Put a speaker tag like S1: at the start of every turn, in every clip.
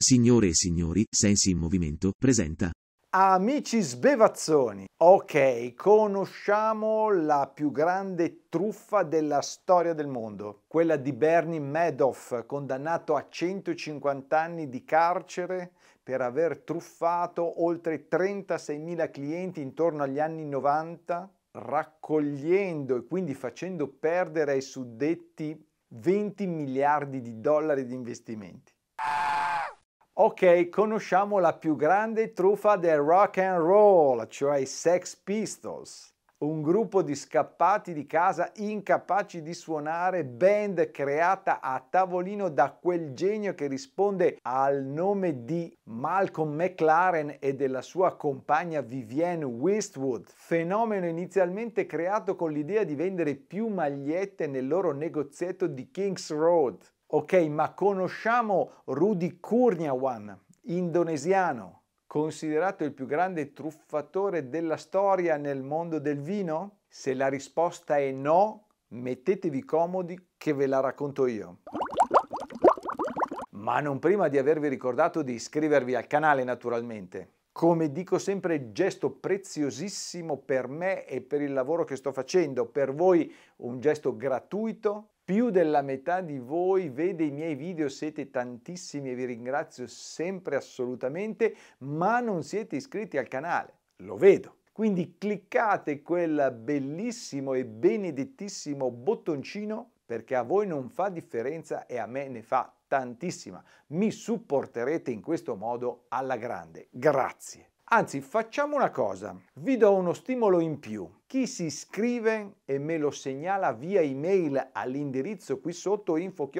S1: Signore e signori, Sensi in Movimento presenta. Amici sbevazzoni, ok, conosciamo la più grande truffa della storia del mondo, quella di Bernie Madoff, condannato a 150 anni di carcere per aver truffato oltre 36.000 clienti intorno agli anni 90, raccogliendo e quindi facendo perdere ai suddetti 20 miliardi di dollari di investimenti. Ok, conosciamo la più grande truffa del rock and roll, cioè i Sex Pistols, un gruppo di scappati di casa incapaci di suonare, band creata a tavolino da quel genio che risponde al nome di Malcolm McLaren e della sua compagna Vivienne Westwood, fenomeno inizialmente creato con l'idea di vendere più magliette nel loro negozietto di Kings Road Ok, ma conosciamo Rudy Kurniawan, indonesiano, considerato il più grande truffatore della storia nel mondo del vino? Se la risposta è no, mettetevi comodi che ve la racconto io. Ma non prima di avervi ricordato di iscrivervi al canale naturalmente. Come dico sempre, gesto preziosissimo per me e per il lavoro che sto facendo, per voi un gesto gratuito più della metà di voi vede i miei video, siete tantissimi e vi ringrazio sempre assolutamente, ma non siete iscritti al canale. Lo vedo. Quindi cliccate quel bellissimo e benedettissimo bottoncino perché a voi non fa differenza e a me ne fa tantissima. Mi supporterete in questo modo alla grande. Grazie. Anzi, facciamo una cosa, vi do uno stimolo in più. Chi si iscrive e me lo segnala via email all'indirizzo qui sotto info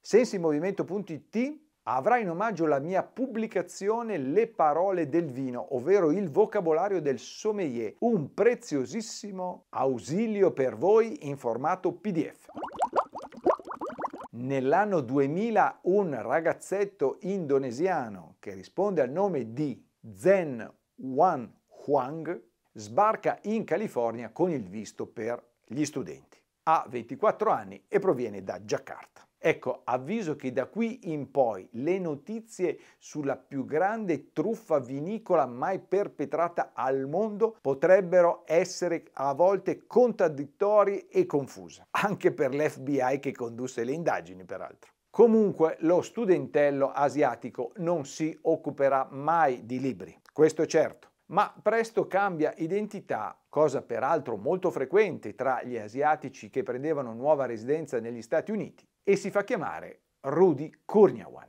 S1: sensimovimento.it avrà in omaggio la mia pubblicazione Le parole del vino, ovvero il vocabolario del sommelier, un preziosissimo ausilio per voi in formato PDF. Nell'anno 2000 un ragazzetto indonesiano che risponde al nome di Zen Wan Huang sbarca in California con il visto per gli studenti. Ha 24 anni e proviene da Giacarta. Ecco, avviso che da qui in poi le notizie sulla più grande truffa vinicola mai perpetrata al mondo potrebbero essere a volte contraddittorie e confuse, anche per l'FBI che condusse le indagini, peraltro. Comunque lo studentello asiatico non si occuperà mai di libri, questo è certo, ma presto cambia identità, cosa peraltro molto frequente tra gli asiatici che prendevano nuova residenza negli Stati Uniti, e si fa chiamare Rudy Kurniawan.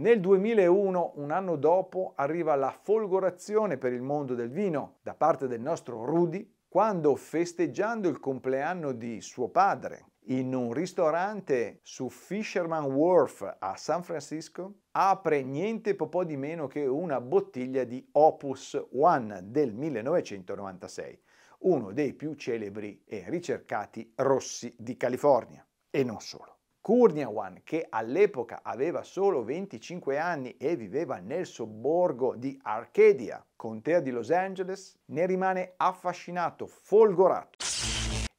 S1: Nel 2001, un anno dopo, arriva la folgorazione per il mondo del vino da parte del nostro Rudy, quando festeggiando il compleanno di suo padre, in un ristorante su Fisherman Wharf a San Francisco, apre niente po' di meno che una bottiglia di Opus One del 1996, uno dei più celebri e ricercati rossi di California. E non solo. Kurniawan, che all'epoca aveva solo 25 anni e viveva nel sobborgo di Arcadia, contea di Los Angeles, ne rimane affascinato, folgorato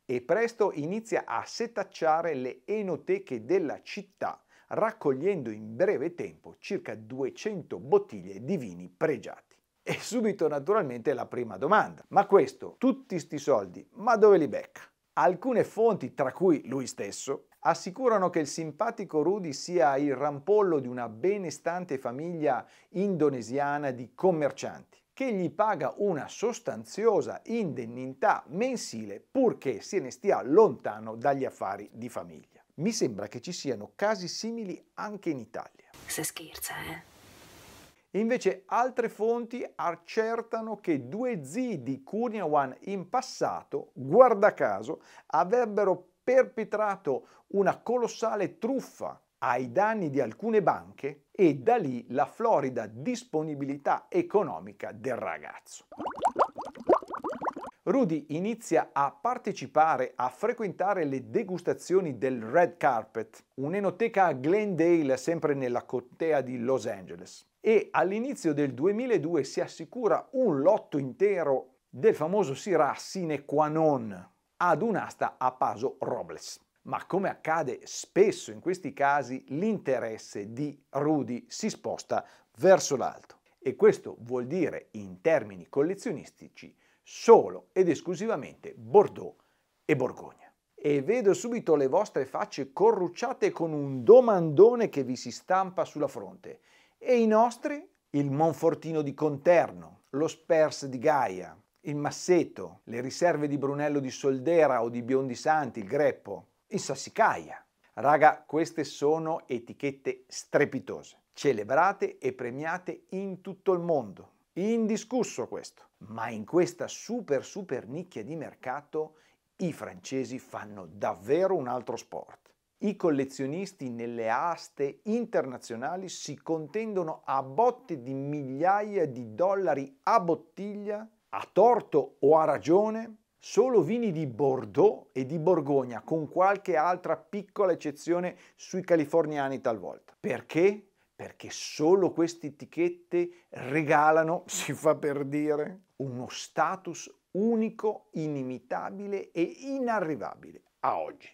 S1: e presto inizia a setacciare le enoteche della città, raccogliendo in breve tempo circa 200 bottiglie di vini pregiati. E subito naturalmente la prima domanda, ma questo, tutti sti soldi, ma dove li becca? Alcune fonti, tra cui lui stesso, assicurano che il simpatico Rudy sia il rampollo di una benestante famiglia indonesiana di commercianti che gli paga una sostanziosa indennità mensile purché se ne stia lontano dagli affari di famiglia. Mi sembra che ci siano casi simili anche in Italia. Se scherza, eh? Invece altre fonti accertano che due zii di Cunyawan in passato, guarda caso, avrebbero perpetrato una colossale truffa ai danni di alcune banche e da lì la florida disponibilità economica del ragazzo. Rudy inizia a partecipare, a frequentare le degustazioni del Red Carpet, un'enoteca a Glendale sempre nella contea di Los Angeles. E all'inizio del 2002 si assicura un lotto intero del famoso Syrah sine qua non ad un'asta a Paso Robles ma come accade spesso in questi casi l'interesse di Rudy si sposta verso l'alto e questo vuol dire in termini collezionistici solo ed esclusivamente Bordeaux e Borgogna. E vedo subito le vostre facce corrucciate con un domandone che vi si stampa sulla fronte. E i nostri? Il Monfortino di Conterno, lo Spers di Gaia, il Masseto, le riserve di Brunello di Soldera o di Biondi Santi, il Greppo, in sassicaia. Raga, queste sono etichette strepitose, celebrate e premiate in tutto il mondo. Indiscusso questo. Ma in questa super super nicchia di mercato i francesi fanno davvero un altro sport. I collezionisti nelle aste internazionali si contendono a botte di migliaia di dollari a bottiglia, a torto o a ragione, Solo vini di Bordeaux e di Borgogna, con qualche altra piccola eccezione sui californiani talvolta. Perché? Perché solo queste etichette regalano, si fa per dire, uno status unico, inimitabile e inarrivabile a oggi.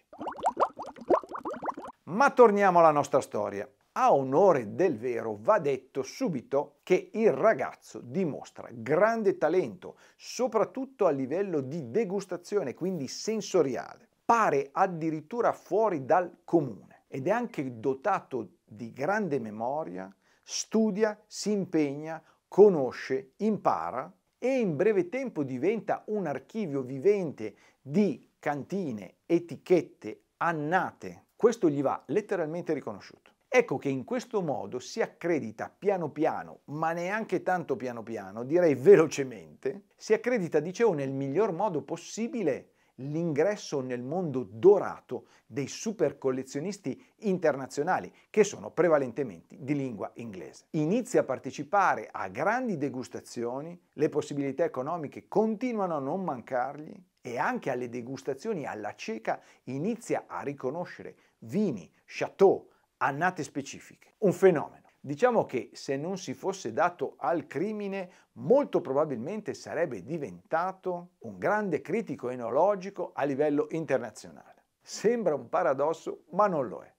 S1: Ma torniamo alla nostra storia. A onore del vero va detto subito che il ragazzo dimostra grande talento, soprattutto a livello di degustazione, quindi sensoriale. Pare addirittura fuori dal comune ed è anche dotato di grande memoria, studia, si impegna, conosce, impara e in breve tempo diventa un archivio vivente di cantine, etichette, annate. Questo gli va letteralmente riconosciuto. Ecco che in questo modo si accredita piano piano, ma neanche tanto piano piano, direi velocemente, si accredita, dicevo, nel miglior modo possibile l'ingresso nel mondo dorato dei super collezionisti internazionali, che sono prevalentemente di lingua inglese. Inizia a partecipare a grandi degustazioni, le possibilità economiche continuano a non mancargli e anche alle degustazioni alla cieca inizia a riconoscere vini, chateau, annate specifiche, un fenomeno. Diciamo che se non si fosse dato al crimine, molto probabilmente sarebbe diventato un grande critico enologico a livello internazionale. Sembra un paradosso, ma non lo è.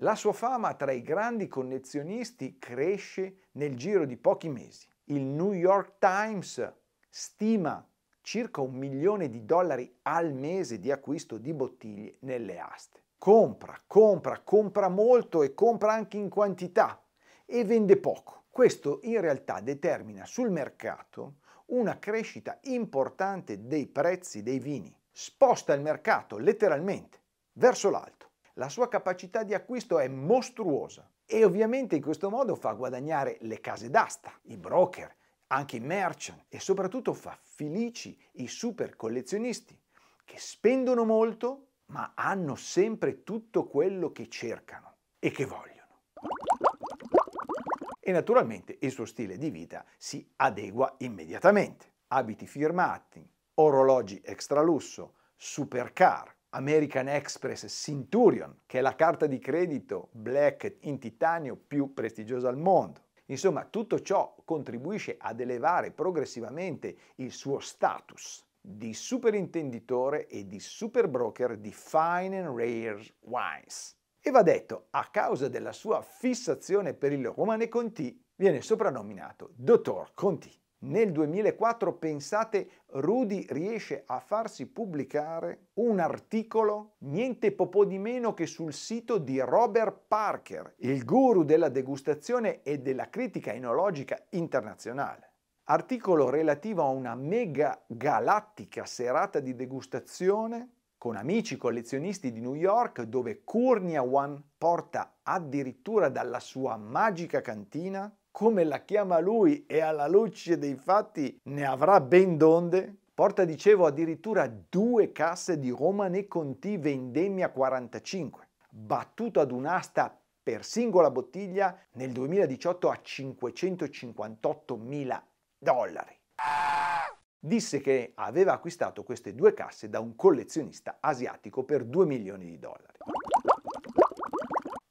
S1: La sua fama tra i grandi collezionisti cresce nel giro di pochi mesi. Il New York Times stima circa un milione di dollari al mese di acquisto di bottiglie nelle aste. Compra, compra, compra molto e compra anche in quantità e vende poco. Questo in realtà determina sul mercato una crescita importante dei prezzi dei vini. Sposta il mercato letteralmente verso l'alto. La sua capacità di acquisto è mostruosa e ovviamente in questo modo fa guadagnare le case d'asta, i broker, anche i merchant e soprattutto fa felici i super collezionisti che spendono molto ma hanno sempre tutto quello che cercano e che vogliono. E naturalmente il suo stile di vita si adegua immediatamente. Abiti firmati, orologi extra lusso, supercar, American Express Centurion, che è la carta di credito black in titanio più prestigiosa al mondo. Insomma, tutto ciò contribuisce ad elevare progressivamente il suo status di superintenditore e di superbroker di Fine and Rare Wines. E va detto, a causa della sua fissazione per il Romane Conti, viene soprannominato Dottor Conti. Nel 2004, pensate, Rudy riesce a farsi pubblicare un articolo niente po' di meno che sul sito di Robert Parker, il guru della degustazione e della critica enologica internazionale articolo relativo a una mega galattica serata di degustazione con amici collezionisti di New York dove One porta addirittura dalla sua magica cantina, come la chiama lui e alla luce dei fatti ne avrà ben donde, porta dicevo addirittura due casse di Romane Conti Vendemmia 45, battuto ad un'asta per singola bottiglia nel 2018 a 558.000 euro dollari. Disse che aveva acquistato queste due casse da un collezionista asiatico per 2 milioni di dollari.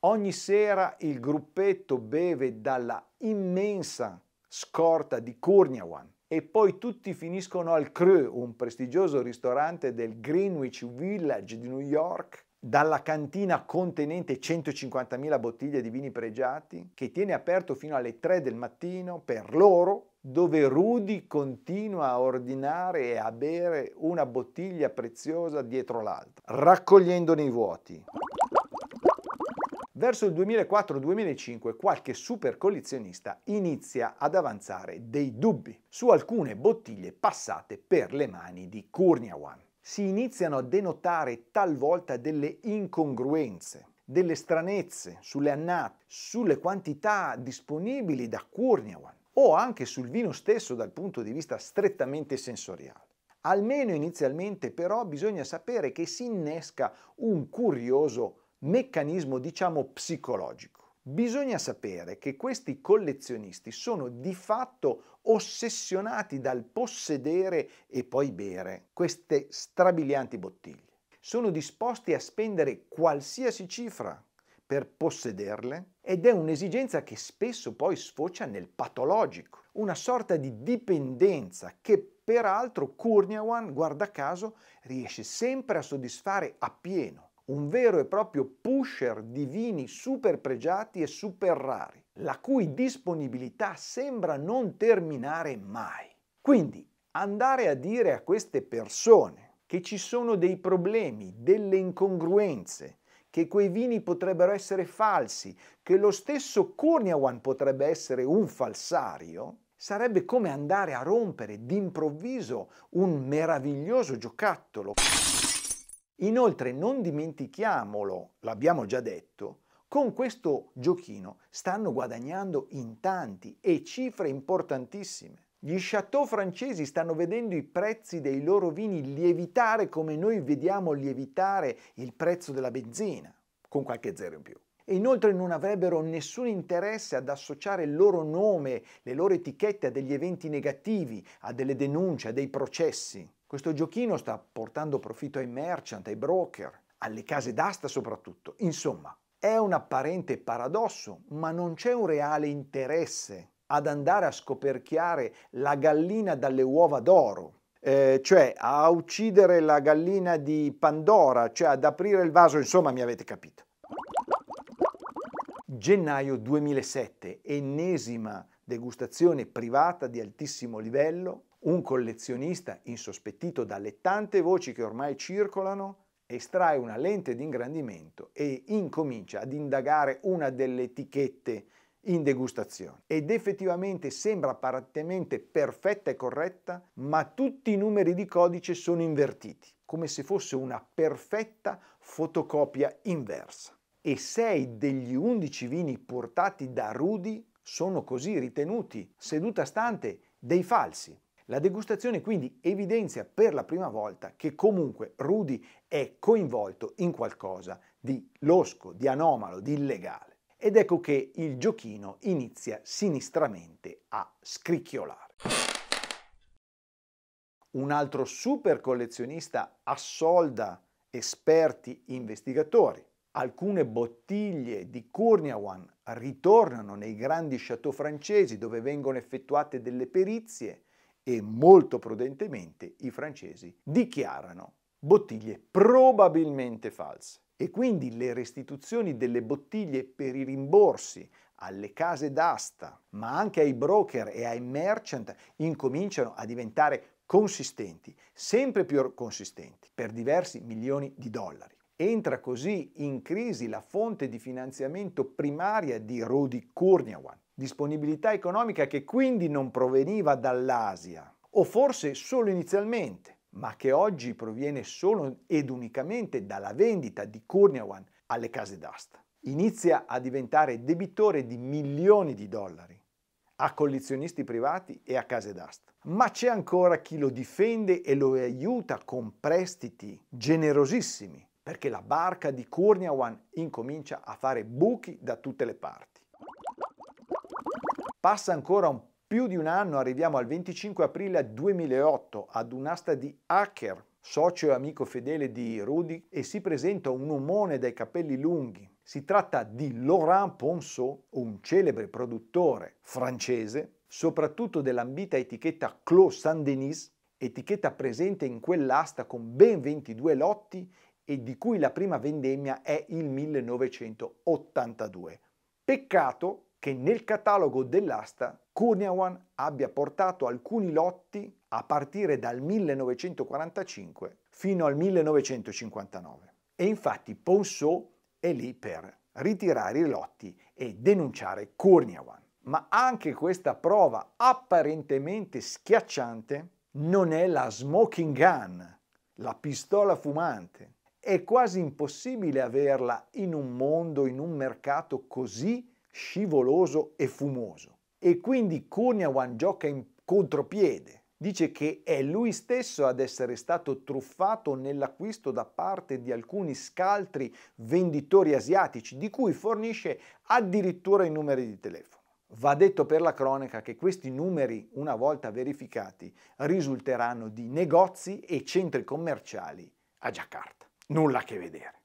S1: Ogni sera il gruppetto beve dalla immensa scorta di Kurniawan e poi tutti finiscono al Creux, un prestigioso ristorante del Greenwich Village di New York, dalla cantina contenente 150.000 bottiglie di vini pregiati, che tiene aperto fino alle 3 del mattino per loro dove Rudy continua a ordinare e a bere una bottiglia preziosa dietro l'altra, raccogliendone i vuoti. Verso il 2004-2005 qualche super collezionista inizia ad avanzare dei dubbi su alcune bottiglie passate per le mani di Kurniawan. Si iniziano a denotare talvolta delle incongruenze, delle stranezze sulle annate, sulle quantità disponibili da Kurniawan o anche sul vino stesso dal punto di vista strettamente sensoriale. Almeno inizialmente però bisogna sapere che si innesca un curioso meccanismo, diciamo, psicologico. Bisogna sapere che questi collezionisti sono di fatto ossessionati dal possedere e poi bere queste strabilianti bottiglie. Sono disposti a spendere qualsiasi cifra per possederle ed è un'esigenza che spesso poi sfocia nel patologico, una sorta di dipendenza che peraltro Kurniawan, guarda caso, riesce sempre a soddisfare appieno, un vero e proprio pusher di vini super pregiati e super rari, la cui disponibilità sembra non terminare mai. Quindi andare a dire a queste persone che ci sono dei problemi, delle incongruenze, che quei vini potrebbero essere falsi, che lo stesso Kurniawan potrebbe essere un falsario, sarebbe come andare a rompere d'improvviso un meraviglioso giocattolo. Inoltre non dimentichiamolo, l'abbiamo già detto, con questo giochino stanno guadagnando in tanti e cifre importantissime. Gli chateau francesi stanno vedendo i prezzi dei loro vini lievitare come noi vediamo lievitare il prezzo della benzina, con qualche zero in più. E inoltre non avrebbero nessun interesse ad associare il loro nome, le loro etichette a degli eventi negativi, a delle denunce, a dei processi. Questo giochino sta portando profitto ai merchant, ai broker, alle case d'asta soprattutto. Insomma, è un apparente paradosso, ma non c'è un reale interesse ad andare a scoperchiare la gallina dalle uova d'oro, eh, cioè a uccidere la gallina di Pandora, cioè ad aprire il vaso, insomma mi avete capito. Gennaio 2007, ennesima degustazione privata di altissimo livello, un collezionista insospettito dalle tante voci che ormai circolano estrae una lente di ingrandimento e incomincia ad indagare una delle etichette in degustazione ed effettivamente sembra apparentemente perfetta e corretta, ma tutti i numeri di codice sono invertiti, come se fosse una perfetta fotocopia inversa. E sei degli undici vini portati da Rudy sono così ritenuti, seduta stante, dei falsi. La degustazione quindi evidenzia per la prima volta che comunque Rudy è coinvolto in qualcosa di losco, di anomalo, di illegale ed ecco che il giochino inizia sinistramente a scricchiolare. Un altro super collezionista assolda esperti investigatori. Alcune bottiglie di Kurniawan ritornano nei grandi chateau francesi dove vengono effettuate delle perizie e molto prudentemente i francesi dichiarano bottiglie probabilmente false e quindi le restituzioni delle bottiglie per i rimborsi alle case d'asta, ma anche ai broker e ai merchant, incominciano a diventare consistenti, sempre più consistenti, per diversi milioni di dollari. Entra così in crisi la fonte di finanziamento primaria di Rudy Kurniawan, disponibilità economica che quindi non proveniva dall'Asia, o forse solo inizialmente, ma che oggi proviene solo ed unicamente dalla vendita di Kurniawan alle case d'asta. Inizia a diventare debitore di milioni di dollari a collezionisti privati e a case d'asta. Ma c'è ancora chi lo difende e lo aiuta con prestiti generosissimi, perché la barca di Kurniawan incomincia a fare buchi da tutte le parti. Passa ancora un più di un anno arriviamo al 25 aprile 2008 ad un'asta di hacker, socio e amico fedele di Rudy, e si presenta un omone dai capelli lunghi. Si tratta di Laurent Ponceau, un celebre produttore francese, soprattutto dell'ambita etichetta Clos Saint-Denis, etichetta presente in quell'asta con ben 22 lotti e di cui la prima vendemmia è il 1982. Peccato che nel catalogo dell'asta Kurniawan abbia portato alcuni lotti a partire dal 1945 fino al 1959. E infatti Ponceau è lì per ritirare i lotti e denunciare Kurniawan. Ma anche questa prova apparentemente schiacciante non è la smoking gun, la pistola fumante. È quasi impossibile averla in un mondo, in un mercato così scivoloso e fumoso. E quindi Kurniawan gioca in contropiede. Dice che è lui stesso ad essere stato truffato nell'acquisto da parte di alcuni scaltri venditori asiatici, di cui fornisce addirittura i numeri di telefono. Va detto per la cronaca che questi numeri, una volta verificati, risulteranno di negozi e centri commerciali a Giacarta. Nulla a che vedere.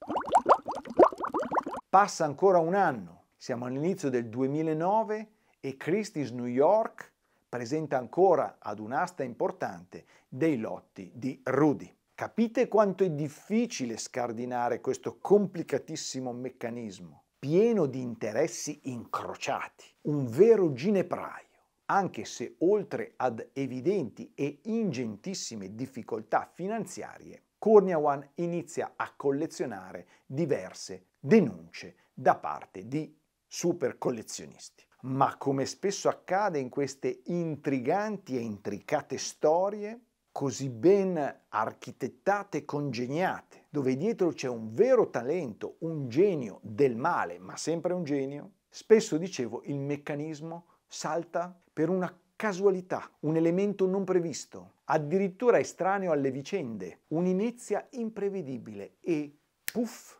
S1: Passa ancora un anno siamo all'inizio del 2009 e Christie's New York presenta ancora ad un'asta importante dei lotti di Rudy. Capite quanto è difficile scardinare questo complicatissimo meccanismo, pieno di interessi incrociati, un vero ginepraio anche se oltre ad evidenti e ingentissime difficoltà finanziarie, Corniawan inizia a collezionare diverse denunce da parte di super collezionisti. Ma come spesso accade in queste intriganti e intricate storie, così ben architettate e congegnate, dove dietro c'è un vero talento, un genio del male, ma sempre un genio, spesso dicevo il meccanismo salta per una casualità, un elemento non previsto, addirittura estraneo alle vicende, un'inezia imprevedibile e puff,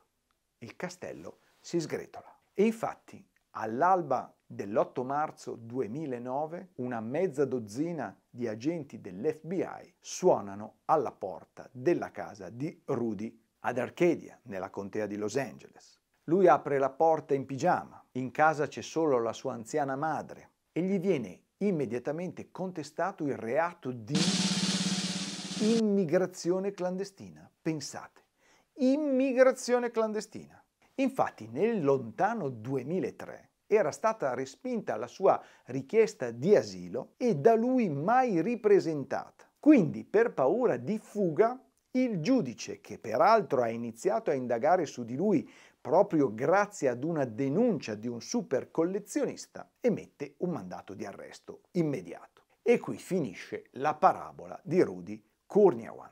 S1: il castello si sgretola. E infatti, all'alba dell'8 marzo 2009, una mezza dozzina di agenti dell'FBI suonano alla porta della casa di Rudy ad Arcadia, nella contea di Los Angeles. Lui apre la porta in pigiama, in casa c'è solo la sua anziana madre e gli viene immediatamente contestato il reato di immigrazione clandestina. Pensate, immigrazione clandestina. Infatti nel lontano 2003 era stata respinta la sua richiesta di asilo e da lui mai ripresentata. Quindi per paura di fuga il giudice, che peraltro ha iniziato a indagare su di lui proprio grazie ad una denuncia di un super collezionista, emette un mandato di arresto immediato. E qui finisce la parabola di Rudy Kurniawan.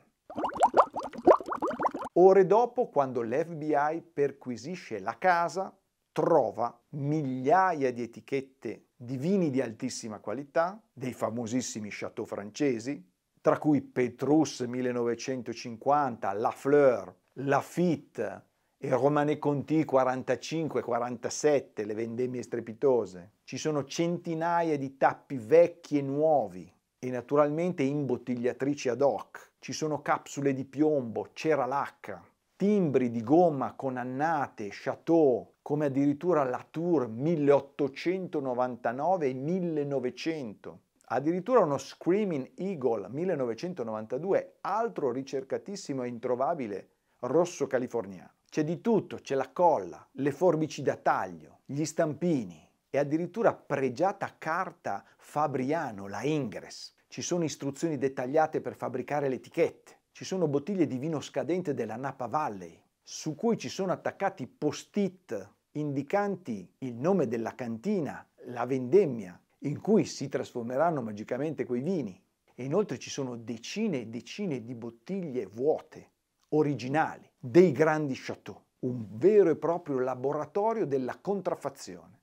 S1: Ore dopo, quando l'FBI perquisisce la casa, trova migliaia di etichette di vini di altissima qualità, dei famosissimi chateau francesi, tra cui Petrus 1950, La Fleur, Lafitte e Romane Conti 45-47, le vendemmie strepitose. Ci sono centinaia di tappi vecchi e nuovi e naturalmente imbottigliatrici ad hoc ci sono capsule di piombo, cera lacca, timbri di gomma con annate, chateau, come addirittura la Tour 1899 e 1900. Addirittura uno Screaming Eagle 1992, altro ricercatissimo e introvabile, rosso californiano. C'è di tutto, c'è la colla, le forbici da taglio, gli stampini e addirittura pregiata carta Fabriano, la Ingress ci sono istruzioni dettagliate per fabbricare le etichette, ci sono bottiglie di vino scadente della Napa Valley, su cui ci sono attaccati post-it indicanti il nome della cantina, la vendemmia, in cui si trasformeranno magicamente quei vini. E inoltre ci sono decine e decine di bottiglie vuote, originali, dei grandi chateau, un vero e proprio laboratorio della contraffazione.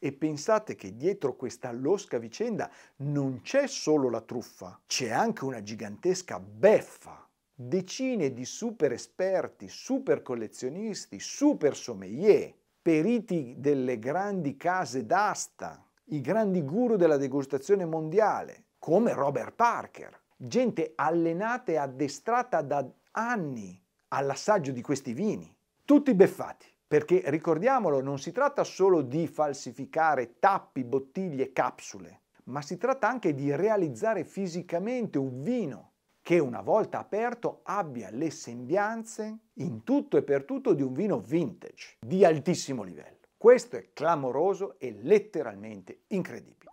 S1: E pensate che dietro questa losca vicenda non c'è solo la truffa, c'è anche una gigantesca beffa. Decine di super esperti, super collezionisti, super sommelier, periti delle grandi case d'asta, i grandi guru della degustazione mondiale, come Robert Parker. Gente allenata e addestrata da anni all'assaggio di questi vini. Tutti beffati. Perché ricordiamolo, non si tratta solo di falsificare tappi, bottiglie, capsule, ma si tratta anche di realizzare fisicamente un vino che una volta aperto abbia le sembianze in tutto e per tutto di un vino vintage di altissimo livello. Questo è clamoroso e letteralmente incredibile.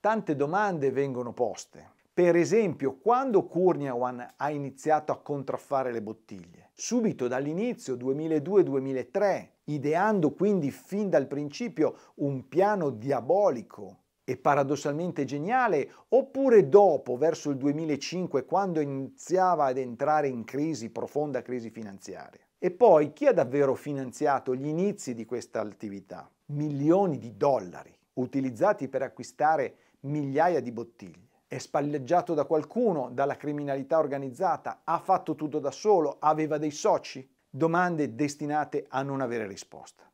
S1: Tante domande vengono poste per esempio, quando Kurniawan ha iniziato a contraffare le bottiglie? Subito dall'inizio 2002-2003, ideando quindi fin dal principio un piano diabolico e paradossalmente geniale, oppure dopo, verso il 2005, quando iniziava ad entrare in crisi, profonda crisi finanziaria? E poi chi ha davvero finanziato gli inizi di questa attività? Milioni di dollari utilizzati per acquistare migliaia di bottiglie è spalleggiato da qualcuno, dalla criminalità organizzata, ha fatto tutto da solo, aveva dei soci? Domande destinate a non avere risposta.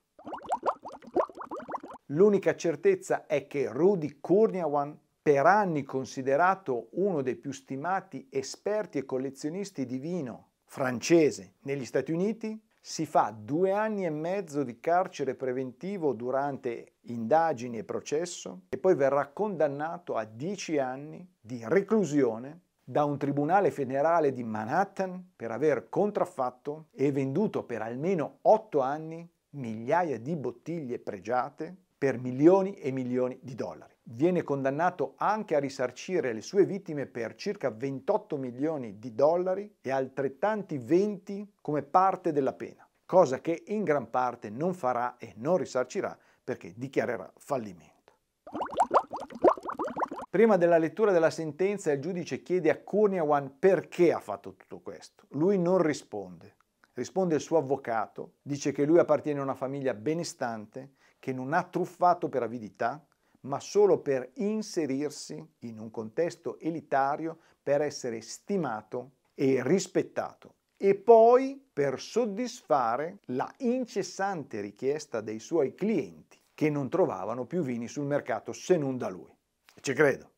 S1: L'unica certezza è che Rudy Kurniawan, per anni considerato uno dei più stimati esperti e collezionisti di vino francese negli Stati Uniti, si fa due anni e mezzo di carcere preventivo durante indagini e processo e poi verrà condannato a dieci anni di reclusione da un tribunale federale di Manhattan per aver contraffatto e venduto per almeno otto anni migliaia di bottiglie pregiate per milioni e milioni di dollari viene condannato anche a risarcire le sue vittime per circa 28 milioni di dollari e altrettanti 20 come parte della pena, cosa che in gran parte non farà e non risarcirà perché dichiarerà fallimento. Prima della lettura della sentenza il giudice chiede a Kurniawan perché ha fatto tutto questo. Lui non risponde. Risponde il suo avvocato, dice che lui appartiene a una famiglia benestante, che non ha truffato per avidità, ma solo per inserirsi in un contesto elitario per essere stimato e rispettato e poi per soddisfare la incessante richiesta dei suoi clienti che non trovavano più vini sul mercato se non da lui. Ci credo.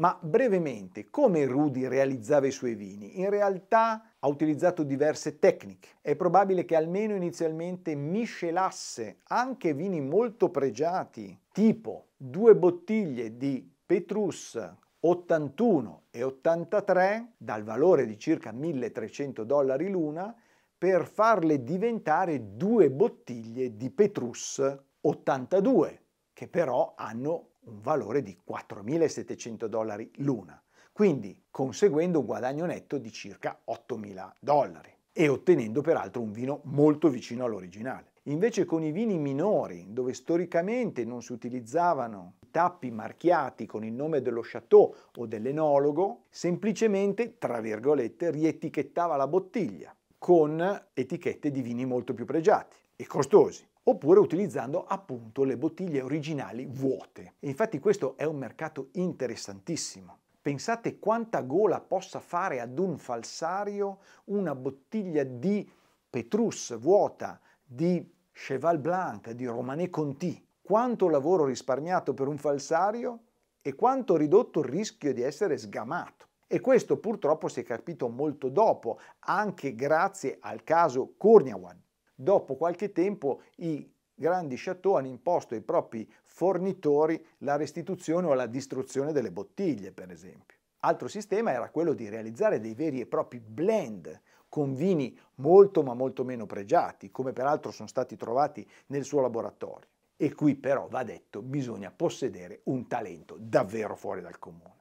S1: Ma brevemente, come Rudy realizzava i suoi vini? In realtà ha utilizzato diverse tecniche. È probabile che almeno inizialmente miscelasse anche vini molto pregiati, tipo due bottiglie di Petrus 81 e 83, dal valore di circa 1300 dollari l'una, per farle diventare due bottiglie di Petrus 82, che però hanno un valore di 4.700 dollari l'una, quindi conseguendo un guadagno netto di circa 8.000 dollari e ottenendo peraltro un vino molto vicino all'originale. Invece con i vini minori, dove storicamente non si utilizzavano tappi marchiati con il nome dello chateau o dell'enologo, semplicemente, tra virgolette, rietichettava la bottiglia con etichette di vini molto più pregiati e costosi oppure utilizzando appunto le bottiglie originali vuote. E infatti questo è un mercato interessantissimo. Pensate quanta gola possa fare ad un falsario una bottiglia di Petrus vuota, di Cheval Blanc, di Romanée Conti. Quanto lavoro risparmiato per un falsario e quanto ridotto il rischio di essere sgamato. E questo purtroppo si è capito molto dopo, anche grazie al caso Corniawan, Dopo qualche tempo i grandi chateau hanno imposto ai propri fornitori la restituzione o la distruzione delle bottiglie, per esempio. Altro sistema era quello di realizzare dei veri e propri blend con vini molto ma molto meno pregiati, come peraltro sono stati trovati nel suo laboratorio. E qui però, va detto, bisogna possedere un talento davvero fuori dal comune.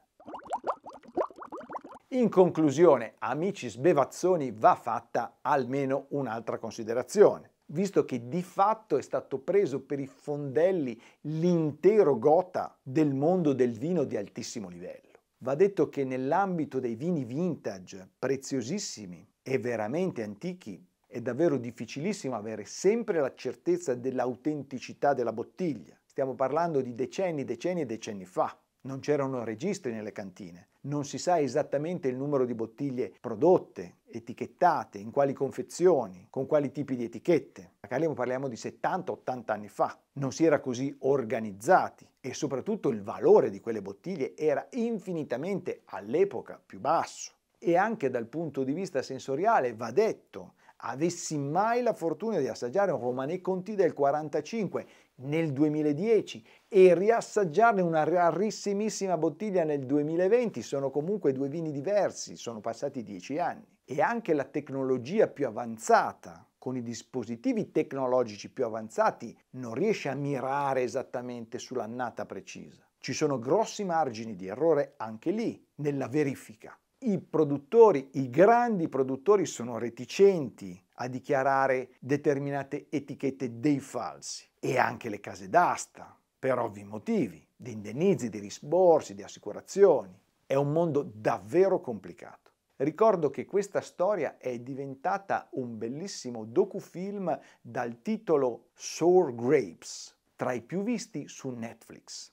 S1: In conclusione, amici sbevazzoni, va fatta almeno un'altra considerazione. Visto che di fatto è stato preso per i fondelli l'intero gota del mondo del vino di altissimo livello. Va detto che nell'ambito dei vini vintage, preziosissimi e veramente antichi, è davvero difficilissimo avere sempre la certezza dell'autenticità della bottiglia. Stiamo parlando di decenni, decenni e decenni fa. Non c'erano registri nelle cantine, non si sa esattamente il numero di bottiglie prodotte, etichettate, in quali confezioni, con quali tipi di etichette. A Magari parliamo di 70-80 anni fa. Non si era così organizzati e soprattutto il valore di quelle bottiglie era infinitamente all'epoca più basso. E anche dal punto di vista sensoriale va detto, avessi mai la fortuna di assaggiare un Romanè Conti del 45 nel 2010 e riassaggiarne una rarissimissima bottiglia nel 2020. Sono comunque due vini diversi, sono passati dieci anni. E anche la tecnologia più avanzata, con i dispositivi tecnologici più avanzati, non riesce a mirare esattamente sull'annata precisa. Ci sono grossi margini di errore anche lì, nella verifica. I produttori, i grandi produttori sono reticenti a dichiarare determinate etichette dei falsi e anche le case d'asta per ovvi motivi, di indennizi, di risborsi, di assicurazioni. È un mondo davvero complicato. Ricordo che questa storia è diventata un bellissimo docufilm dal titolo Sour Grapes, tra i più visti su Netflix.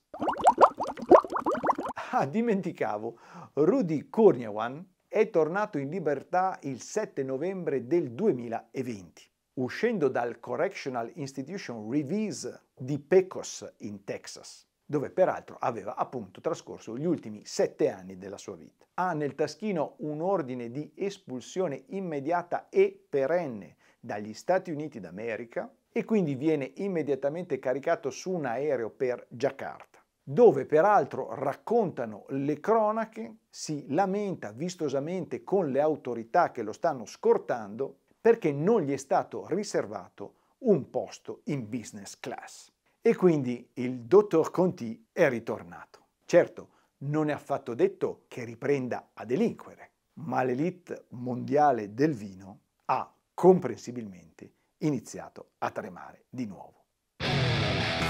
S1: Ah, dimenticavo, Rudy Kurniawan è tornato in libertà il 7 novembre del 2020 uscendo dal Correctional Institution Release di Pecos in Texas dove peraltro aveva appunto trascorso gli ultimi sette anni della sua vita. Ha nel taschino un ordine di espulsione immediata e perenne dagli Stati Uniti d'America e quindi viene immediatamente caricato su un aereo per Giacarta, dove peraltro raccontano le cronache, si lamenta vistosamente con le autorità che lo stanno scortando perché non gli è stato riservato un posto in business class. E quindi il dottor Conti è ritornato. Certo, non è affatto detto che riprenda a delinquere, ma l'elite mondiale del vino ha comprensibilmente iniziato a tremare di nuovo. Con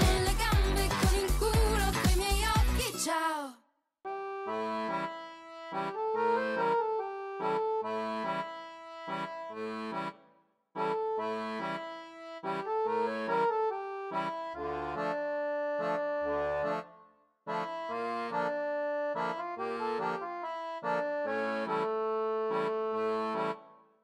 S1: con con le gambe, il culo, i miei occhi, Ciao! Thank you.